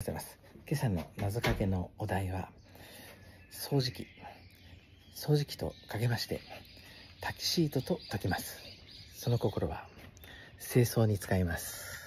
ござます。今朝の謎かけのお題は、掃除機。掃除機とかけまして、タキシートと解きます。その心は、清掃に使います。